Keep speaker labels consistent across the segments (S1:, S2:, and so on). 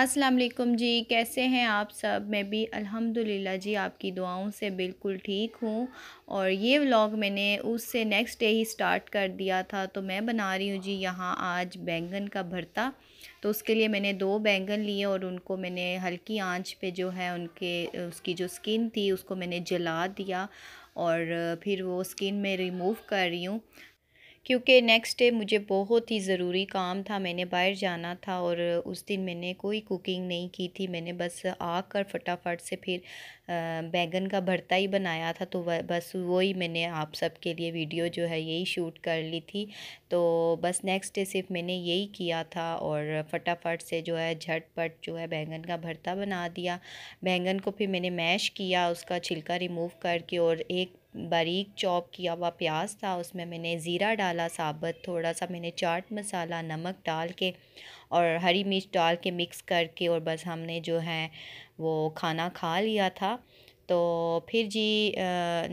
S1: अस्सलाम वालेकुम जी कैसे हैं आप सब मैं भी अल्हम्दुलिल्लाह जी आपकी दुआओं से बिल्कुल ठीक हूँ और ये व्लॉग मैंने उससे नेक्स्ट डे ही स्टार्ट कर दिया था तो मैं बना रही हूँ जी यहाँ आज बैंगन का भरता तो उसके लिए मैंने दो बैंगन लिए और उनको मैंने हल्की आंच पे जो है उनके उसकी जो स्किन थी उसको मैंने जला दिया और फिर वो स्किन में रिमूव कर रही हूँ क्योंकि नेक्स्ट डे मुझे बहुत ही ज़रूरी काम था मैंने बाहर जाना था और उस दिन मैंने कोई कुकिंग नहीं की थी मैंने बस आकर फटाफट से फिर बैगन का भरता ही बनाया था तो बस वही मैंने आप सब के लिए वीडियो जो है यही शूट कर ली थी तो बस नेक्स्ट डे सिर्फ मैंने यही किया था और फटाफट से जो है झटपट जो है बैंगन का भरता बना दिया बैंगन को फिर मैंने मैश किया उसका छिलका रिमूव करके और एक बारीक चॉप किया हुआ प्याज था उसमें मैंने ज़ीरा डाला साबत थोड़ा सा मैंने चाट मसाला नमक डाल के और हरी मिर्च डाल के मिक्स करके और बस हमने जो है वो खाना खा लिया था तो फिर जी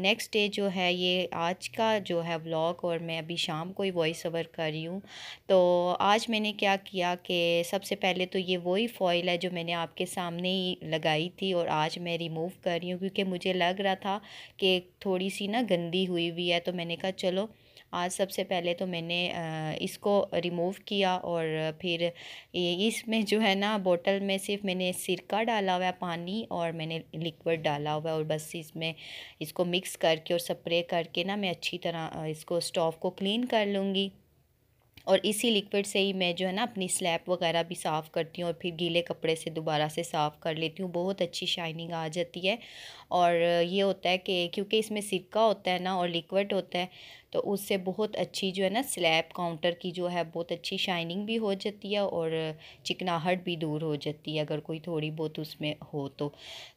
S1: नेक्स्ट डे जो है ये आज का जो है व्लॉग और मैं अभी शाम को ही वॉइस ओवर कर रही हूँ तो आज मैंने क्या किया कि सबसे पहले तो ये वही फॉइल है जो मैंने आपके सामने ही लगाई थी और आज मैं रिमूव कर रही हूँ क्योंकि मुझे लग रहा था कि थोड़ी सी ना गंदी हुई हुई है तो मैंने कहा चलो आज सबसे पहले तो मैंने इसको रिमूव किया और फिर इसमें जो है ना बोतल में सिर्फ मैंने सिरका डाला हुआ है पानी और मैंने लिक्विड डाला हुआ है और बस इसमें इसको मिक्स करके और स्प्रे करके ना मैं अच्छी तरह इसको स्टोव को क्लीन कर लूँगी और इसी लिक्विड से ही मैं जो है ना अपनी स्लैब वगैरह भी साफ़ करती हूँ और फिर गीले कपड़े से दोबारा से साफ़ कर लेती हूँ बहुत अच्छी शाइनिंग आ जाती है और ये होता है कि क्योंकि इसमें सिक्का होता है ना और लिक्विड होता है तो उससे बहुत अच्छी जो है ना स्लैब काउंटर की जो है बहुत अच्छी शाइनिंग भी हो जाती है और चिकनाहट भी दूर हो जाती है अगर कोई थोड़ी बहुत उसमें हो तो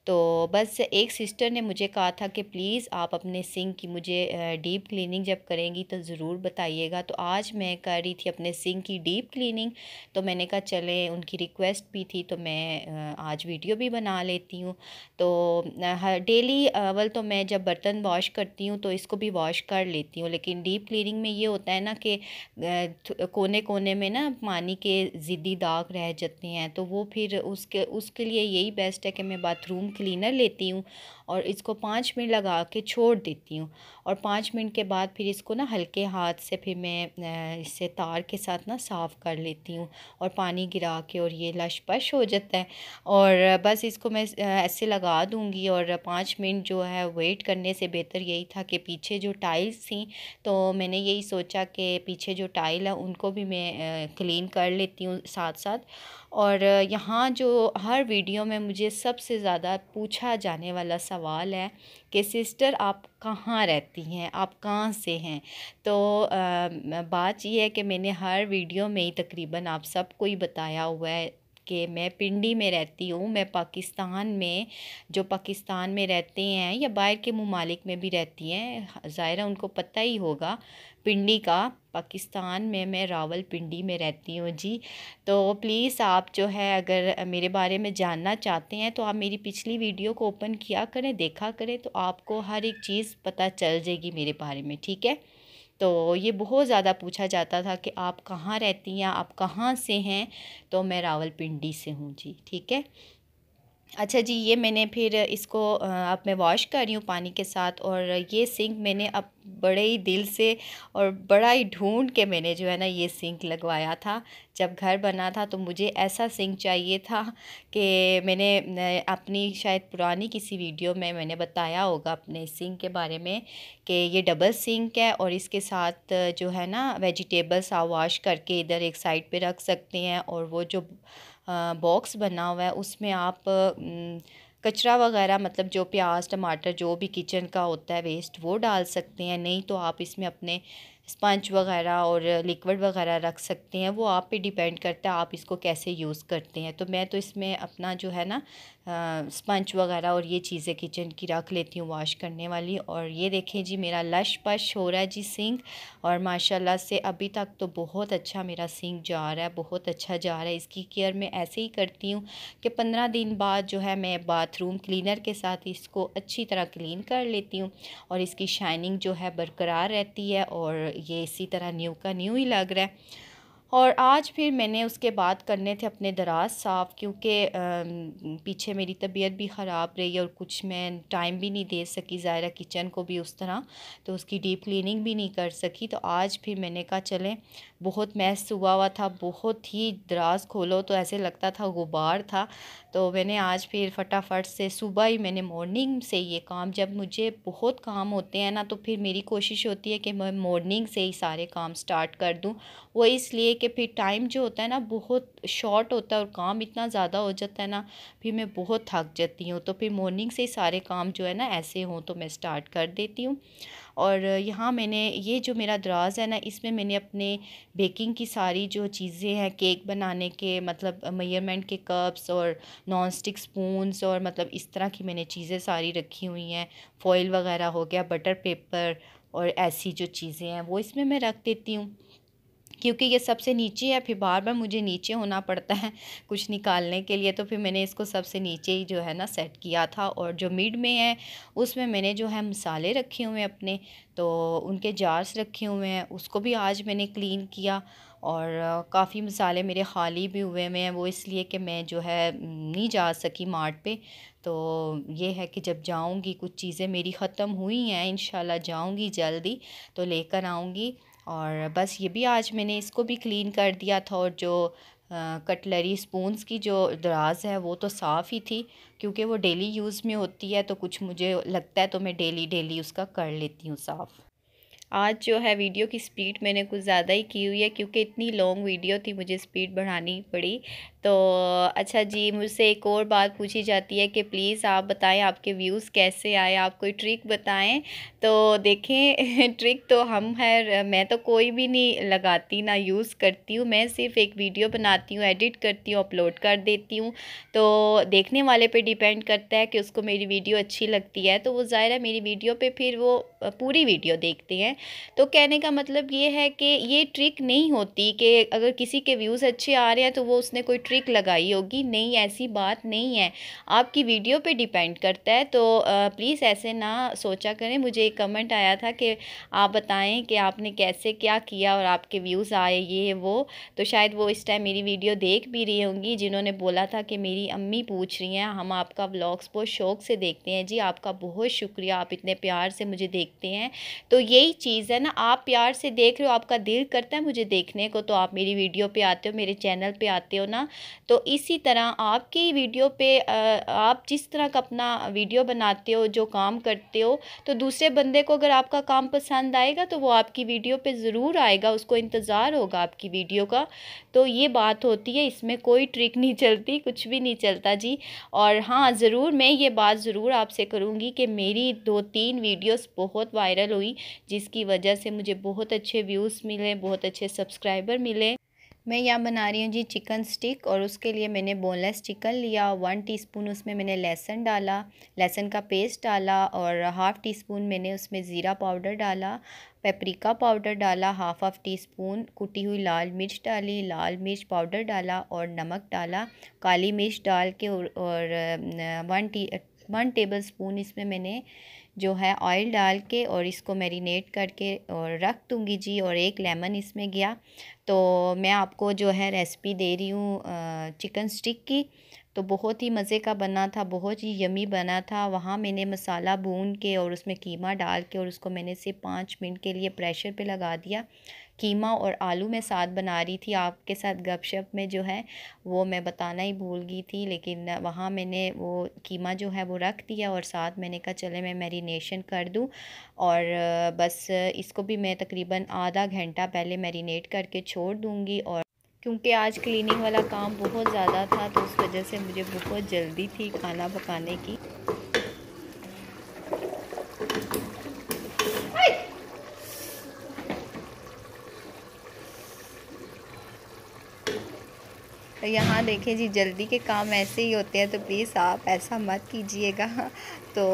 S1: तो बस एक सिस्टर ने मुझे कहा था कि प्लीज़ आप अपने सिंक की मुझे डीप क्लीनिंग जब करेंगी तो ज़रूर बताइएगा तो आज मैं कर रही थी अपने सिंक की डीप क्लीनिंग तो मैंने कहा चले उनकी रिक्वेस्ट भी थी तो मैं आज वीडियो भी बना लेती हूँ तो डेली अवल तो मैं जब बर्तन वॉश करती हूँ तो इसको भी वॉश कर लेती हूँ लेकिन डीप क्लीनिंग में ये होता है ना कि कोने कोने में ना पानी के ज़िद्दी दाग रह जाते हैं तो वो फिर उसके उसके लिए यही बेस्ट है कि मैं बाथरूम क्लीनर लेती हूँ और इसको पाँच मिनट लगा के छोड़ देती हूँ और पाँच मिनट के बाद फिर इसको ना हल्के हाथ से फिर मैं इससे तार के साथ ना साफ़ कर लेती हूँ और पानी गिरा के और ये लशपश हो जाता है और बस इसको मैं ऐसे लगा दूँगी और पाँच मिनट जो है वेट करने से बेहतर यही था कि पीछे जो टाइल्स थी तो मैंने यही सोचा कि पीछे जो टाइल है उनको भी मैं क्लीन कर लेती हूँ साथ साथ और यहाँ जो हर वीडियो में मुझे सबसे ज़्यादा पूछा जाने वाला सवाल सवाल है कि सिस्टर आप कहाँ रहती हैं आप कहाँ से हैं तो आ, बात यह है कि मैंने हर वीडियो में ही तकरीबन आप सबको ही बताया हुआ है के मैं पिंडी में रहती हूँ मैं पाकिस्तान में जो पाकिस्तान में रहते हैं या बाहर के ममालिक में भी रहती हैं ज़ाहिर उनको पता ही होगा पिंडी का पाकिस्तान में मैं रावल पिंडी में रहती हूँ जी तो प्लीज़ आप जो है अगर मेरे बारे में जानना चाहते हैं तो आप मेरी पिछली वीडियो को ओपन किया करें देखा करें तो आपको हर एक चीज़ पता चल जाएगी मेरे बारे में ठीक है तो ये बहुत ज़्यादा पूछा जाता था कि आप कहाँ रहती हैं आप कहाँ से हैं तो मैं रावलपिंडी से हूँ जी ठीक है अच्छा जी ये मैंने फिर इसको अब मैं वॉश कर रही हूँ पानी के साथ और ये सिंक मैंने अब बड़े ही दिल से और बड़ा ही ढूंढ के मैंने जो है ना ये सिंक लगवाया था जब घर बना था तो मुझे ऐसा सिंक चाहिए था कि मैंने अपनी शायद पुरानी किसी वीडियो में मैंने बताया होगा अपने सिंक के बारे में कि ये डबल सिंक है और इसके साथ जो है ना वेजिटेबल्स आप वॉश करके इधर एक साइड पर रख सकते हैं और वो जो बॉक्स बना हुआ है उसमें आप कचरा वगैरह मतलब जो प्याज टमाटर जो भी किचन का होता है वेस्ट वो डाल सकते हैं नहीं तो आप इसमें अपने स्पंज वगैरह और लिक्विड वगैरह रख सकते हैं वो आप पे डिपेंड करता है आप इसको कैसे यूज़ करते हैं तो मैं तो इसमें अपना जो है ना स्पंज वगैरह और ये चीज़ें किचन की रख लेती हूँ वॉश करने वाली और ये देखें जी मेरा लश पश हो रहा है जी सिंक और माशाल्लाह से अभी तक तो बहुत अच्छा मेरा सिंक जा रहा है बहुत अच्छा जा रहा है इसकी केयर मैं ऐसे ही करती हूँ कि पंद्रह दिन बाद जो है मैं बाथरूम क्लीनर के साथ इसको अच्छी तरह क्लीन कर लेती हूँ और इसकी शाइनिंग जो है बरकरार रहती है और ये इसी तरह न्यू का न्यू ही लग रहा है और आज फिर मैंने उसके बाद करने थे अपने दराज साफ़ क्योंकि पीछे मेरी तबीयत भी ख़राब रही और कुछ मैं टाइम भी नहीं दे सकी ज़ायरा किचन को भी उस तरह तो उसकी डीप क्लीनिंग भी नहीं कर सकी तो आज फिर मैंने कहा चलें बहुत मैस हुआ हुआ था बहुत ही दराज खोलो तो ऐसे लगता था गुबार था तो मैंने आज फिर फटाफट से सुबह ही मैंने मॉर्निंग से ये काम जब मुझे बहुत काम होते हैं ना तो फिर मेरी कोशिश होती है कि मैं मॉर्निंग से ही सारे काम स्टार्ट कर दूं वो इसलिए कि फिर टाइम जो होता है ना बहुत शॉर्ट होता है और काम इतना ज़्यादा हो जाता है ना फिर मैं बहुत थक जाती हूँ तो फिर मॉर्निंग से ही सारे काम जो है ना ऐसे हों तो मैं स्टार्ट कर देती हूँ और यहाँ मैंने ये जो मेरा दराज़ है ना इसमें मैंने अपने बेकिंग की सारी जो चीज़ें हैं केक बनाने के मतलब मेयरमेंट के कप्स और नॉन स्टिक स्पूंस और मतलब इस तरह की मैंने चीज़ें सारी रखी हुई हैं फॉइल वगैरह हो गया बटर पेपर और ऐसी जो चीज़ें हैं वो इसमें मैं रख देती हूँ क्योंकि ये सबसे नीचे है फिर बार बार मुझे नीचे होना पड़ता है कुछ निकालने के लिए तो फिर मैंने इसको सबसे नीचे ही जो है ना सेट किया था और जो मिड में है उसमें मैंने जो है मसाले रखे हुए हैं अपने तो उनके जार्स रखे हुए हैं उसको भी आज मैंने क्लीन किया और काफ़ी मसाले मेरे खाली भी हुए हुए हैं वो इसलिए कि मैं जो है नहीं जा सकी मार्ट पे तो ये है कि जब जाऊंगी कुछ चीज़ें मेरी ख़त्म हुई हैं इन जाऊंगी जल्दी तो लेकर आऊँगी और बस ये भी आज मैंने इसको भी क्लीन कर दिया था और जो कटलरी स्पूंस की जो दराज है वो तो साफ़ ही थी क्योंकि वो डेली यूज़ में होती है तो कुछ मुझे लगता है तो मैं डेली डेली उसका कर लेती हूँ साफ़ आज जो है वीडियो की स्पीड मैंने कुछ ज़्यादा ही की हुई है क्योंकि इतनी लॉन्ग वीडियो थी मुझे स्पीड बढ़ानी पड़ी तो अच्छा जी मुझसे एक और बात पूछी जाती है कि प्लीज़ आप बताएं आपके व्यूज़ कैसे आए आप कोई ट्रिक बताएं तो देखें ट्रिक तो हम है मैं तो कोई भी नहीं लगाती ना यूज़ करती हूँ मैं सिर्फ एक वीडियो बनाती हूँ एडिट करती हूँ अपलोड कर देती हूँ तो देखने वाले पे डिपेंड करता है कि उसको मेरी वीडियो अच्छी लगती है तो वो ज़ाहिर है मेरी वीडियो पर फिर वो पूरी वीडियो देखते हैं तो कहने का मतलब ये है कि ये ट्रिक नहीं होती कि अगर किसी के व्यूज़ अच्छे आ रहे हैं तो वो उसने कोई ट्रिक लगाई होगी नहीं ऐसी बात नहीं है आपकी वीडियो पे डिपेंड करता है तो प्लीज़ ऐसे ना सोचा करें मुझे एक कमेंट आया था कि आप बताएं कि आपने कैसे क्या किया और आपके व्यूज़ आए ये वो तो शायद वो इस टाइम मेरी वीडियो देख भी रही होंगी जिन्होंने बोला था कि मेरी अम्मी पूछ रही हैं हम आपका व्लॉग्स बहुत शौक़ से देखते हैं जी आपका बहुत शुक्रिया आप इतने प्यार से मुझे देखते हैं तो यही चीज़ चीज़ है ना आप प्यार से देख रहे हो आपका दिल करता है मुझे देखने को तो आप मेरी वीडियो पे आते हो मेरे चैनल पे आते हो ना तो इसी तरह आपकी वीडियो पे आप जिस तरह का अपना वीडियो बनाते हो जो काम करते हो तो दूसरे बंदे को अगर आपका काम पसंद आएगा तो वो आपकी वीडियो पर ज़रूर आएगा उसको इंतज़ार होगा आपकी वीडियो का तो ये बात होती है इसमें कोई ट्रिक नहीं चलती कुछ भी नहीं चलता जी और हाँ ज़रूर मैं ये बात ज़रूर आपसे करूँगी कि मेरी दो तीन वीडियोस बहुत वायरल हुई जिसकी की वजह से मुझे बहुत अच्छे व्यूज़ मिले बहुत अच्छे सब्सक्राइबर मिले मैं यहाँ बना रही हूँ जी चिकन स्टिक और उसके लिए मैंने बोनलेस चिकन लिया वन टीस्पून उसमें मैंने लहसुन डाला लहसुन का पेस्ट डाला और हाफ़ टी स्पून मैंने उसमें ज़ीरा पाउडर डाला पेपरिका पाउडर डाला हाफ़ हाफ़ टी स्पून कुटी हुई लाल मिर्च डाली लाल मिर्च पाउडर डाला और नमक डाला काली मिर्च डाल के और, और one tea one tablespoon इसमें मैंने जो है ऑयल डाल के और इसको मैरिनेट करके और रख दूँगी जी और एक लेमन इसमें गया तो मैं आपको जो है रेसिपी दे रही हूँ चिकन स्टिक की तो बहुत ही मज़े का बना था बहुत ही यमी बना था वहाँ मैंने मसाला भून के और उसमें कीमा डाल के और उसको मैंने सिर्फ पाँच मिनट के लिए प्रेशर पे लगा दिया कीमा और आलू मैं साथ बना रही थी आपके साथ गपशप में जो है वो मैं बताना ही भूल गई थी लेकिन वहाँ मैंने वो कीमा जो है वो रख दिया और साथ मैंने कहा चले मैं मैरिनेशन कर दूँ और बस इसको भी मैं तकरीबन आधा घंटा पहले मैरिनेट करके छोड़ दूँगी और क्योंकि आज क्लीनिंग वाला काम बहुत ज़्यादा था तो उस वजह से मुझे बहुत जल्दी थी खाना पकाने की तो यहाँ देखें जी जल्दी के काम ऐसे ही होते हैं तो प्लीज़ आप ऐसा मत कीजिएगा तो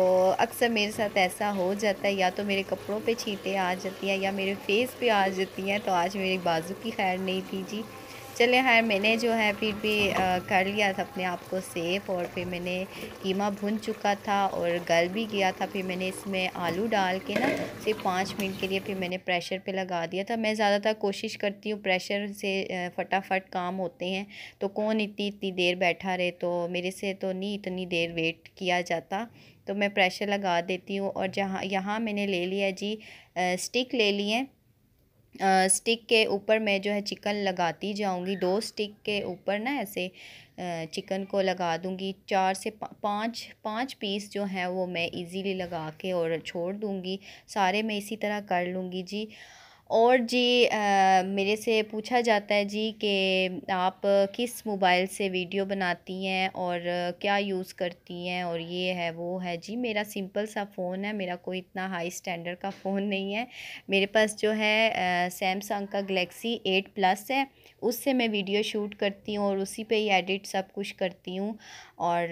S1: अक्सर मेरे साथ ऐसा हो जाता है या तो मेरे कपड़ों पे छींटे आ जाती हैं या मेरे फेस पे आ जाती हैं तो आज मेरे बाजू की खैर नहीं थी जी चले हाँ मैंने जो है फिर भी आ, कर लिया था अपने आप को सेफ और फिर मैंने कीमा भुन चुका था और गल भी गया था फिर मैंने इसमें आलू डाल के ना सिर्फ पाँच मिनट के लिए फिर मैंने प्रेशर पे लगा दिया था मैं ज़्यादातर कोशिश करती हूँ प्रेशर से फटाफट काम होते हैं तो कौन इतनी इतनी देर बैठा रहे तो मेरे से तो नहीं इतनी देर वेट किया जाता तो मैं प्रेशर लगा देती हूँ और जहाँ यहाँ मैंने ले लिया जी आ, स्टिक ले लिए स्टिक के ऊपर मैं जो है चिकन लगाती जाऊँगी दो स्टिक के ऊपर ना ऐसे चिकन को लगा दूँगी चार से पाँच पाँच पीस जो है वो मैं इजीली लगा के और छोड़ दूँगी सारे मैं इसी तरह कर लूँगी जी और जी मेरे से पूछा जाता है जी कि आप किस मोबाइल से वीडियो बनाती हैं और क्या यूज़ करती हैं और ये है वो है जी मेरा सिंपल सा फ़ोन है मेरा कोई इतना हाई स्टैंडर्ड का फ़ोन नहीं है मेरे पास जो है सैमसंग का गलेक्सी एट प्लस है उससे मैं वीडियो शूट करती हूँ और उसी पे ही एडिट सब कुछ करती हूँ और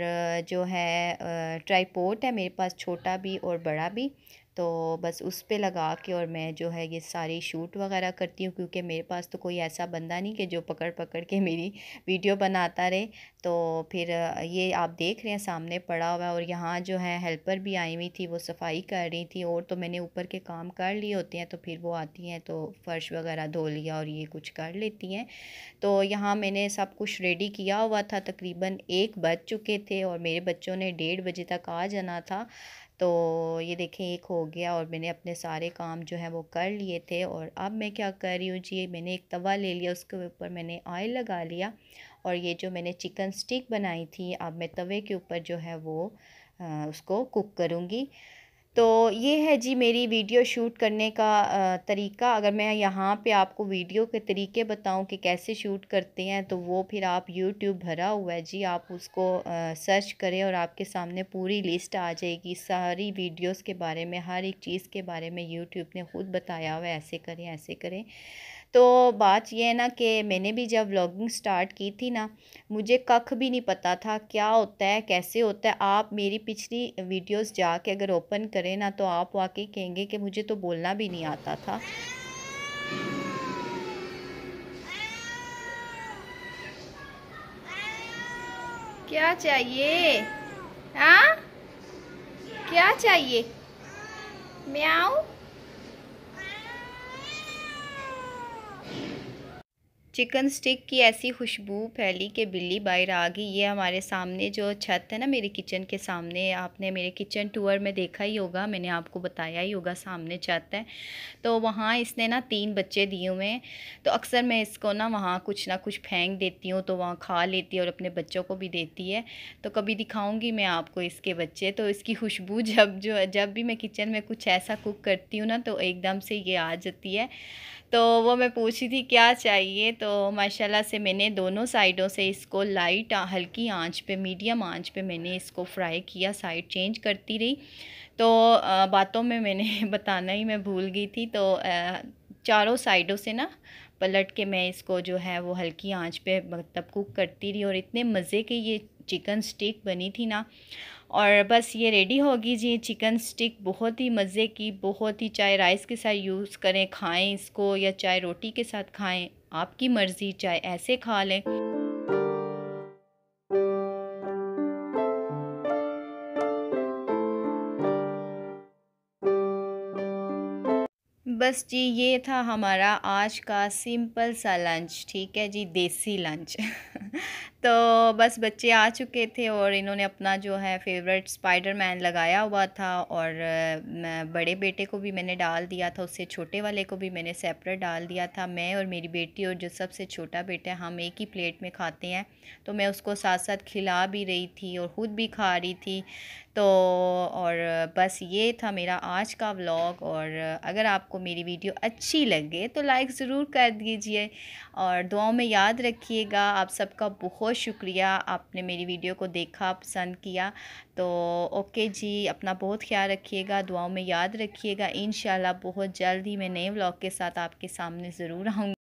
S1: जो है ट्राईपोर्ट है मेरे पास छोटा भी और बड़ा भी तो बस उस पर लगा के और मैं जो है ये सारी शूट वगैरह करती हूँ क्योंकि मेरे पास तो कोई ऐसा बंदा नहीं कि जो पकड़ पकड़ के मेरी वीडियो बनाता रहे तो फिर ये आप देख रहे हैं सामने पड़ा हुआ और यहाँ जो है हेल्पर भी आई हुई थी वो सफाई कर रही थी और तो मैंने ऊपर के काम कर लिए होते हैं तो फिर वो आती हैं तो फ़र्श वगैरह धो लिया और ये कुछ कर लेती हैं तो यहाँ मैंने सब कुछ रेडी किया हुआ था तकरीबन एक बज चुके थे और मेरे बच्चों ने डेढ़ बजे तक आ जाना था तो ये देखें एक हो गया और मैंने अपने सारे काम जो है वो कर लिए थे और अब मैं क्या कर रही हूँ जी मैंने एक तवा ले लिया उसके ऊपर मैंने ऑयल लगा लिया और ये जो मैंने चिकन स्टिक बनाई थी अब मैं तवे के ऊपर जो है वो आ, उसको कुक करूँगी तो ये है जी मेरी वीडियो शूट करने का तरीका अगर मैं यहाँ पे आपको वीडियो के तरीके बताऊँ कि कैसे शूट करते हैं तो वो फिर आप यूट्यूब भरा हुआ है जी आप उसको सर्च करें और आपके सामने पूरी लिस्ट आ जाएगी सारी वीडियोस के बारे में हर एक चीज़ के बारे में यूट्यूब ने ख़ुद बताया हुआ है ऐसे करें ऐसे करें तो बात यह है ना कि मैंने भी जब व्लॉगिंग स्टार्ट की थी ना मुझे कख भी नहीं पता था क्या होता है कैसे होता है आप मेरी पिछली वीडियोस जाके अगर ओपन करें ना तो आप वाकई कहेंगे कि मुझे तो बोलना भी नहीं आता था क्या चाहिए हाँ क्या चाहिए म्याऊ चिकन स्टिक की ऐसी खुशबू फैली कि बिल्ली बाहर आ गई ये हमारे सामने जो छत है ना मेरे किचन के सामने आपने मेरे किचन टूर में देखा ही होगा मैंने आपको बताया ही होगा सामने छत है तो वहाँ इसने ना तीन बच्चे दिए हुए हैं तो अक्सर मैं इसको ना वहाँ कुछ ना कुछ फेंक देती हूँ तो वहाँ खा लेती है और अपने बच्चों को भी देती है तो कभी दिखाऊँगी मैं आपको इसके बच्चे तो इसकी खुशबू जब जो जब भी मैं किचन में कुछ ऐसा कुक करती हूँ ना तो एकदम से ये आ जाती है तो वो मैं पूछी थी क्या चाहिए तो माशाल्लाह से मैंने दोनों साइडों से इसको लाइट हल्की आंच पे मीडियम आंच पे मैंने इसको फ्राई किया साइड चेंज करती रही तो बातों में मैंने बताना ही मैं भूल गई थी तो चारों साइडों से ना पलट के मैं इसको जो है वो हल्की आंच पे मतलब कुक करती रही और इतने मज़े के ये चिकन स्टिक बनी थी ना और बस ये रेडी होगी जी चिकन स्टिक बहुत ही मज़े की बहुत ही चाहे राइस के साथ यूज़ करें खाएं इसको या चाहे रोटी के साथ खाएं आपकी मर्ज़ी चाहे ऐसे खा लें बस जी ये था हमारा आज का सिंपल सा लंच ठीक है जी देसी लंच तो बस बच्चे आ चुके थे और इन्होंने अपना जो है फेवरेट स्पाइडर मैन लगाया हुआ था और बड़े बेटे को भी मैंने डाल दिया था उससे छोटे वाले को भी मैंने सेपरेट डाल दिया था मैं और मेरी बेटी और जो सबसे छोटा बेटा है हम एक ही प्लेट में खाते हैं तो मैं उसको साथ साथ खिला भी रही थी और ख़ुद भी खा रही थी तो और बस ये था मेरा आज का व्लॉग और अगर आपको मेरी वीडियो अच्छी लगे तो लाइक ज़रूर कर दीजिए और दुआओं में याद रखिएगा आप सबका बहुत बहुत शुक्रिया आपने मेरी वीडियो को देखा पसंद किया तो ओके जी अपना बहुत ख्याल रखिएगा दुआओं में याद रखिएगा इन बहुत जल्द ही मैं नए ब्लॉग के साथ आपके सामने ज़रूर आऊँगी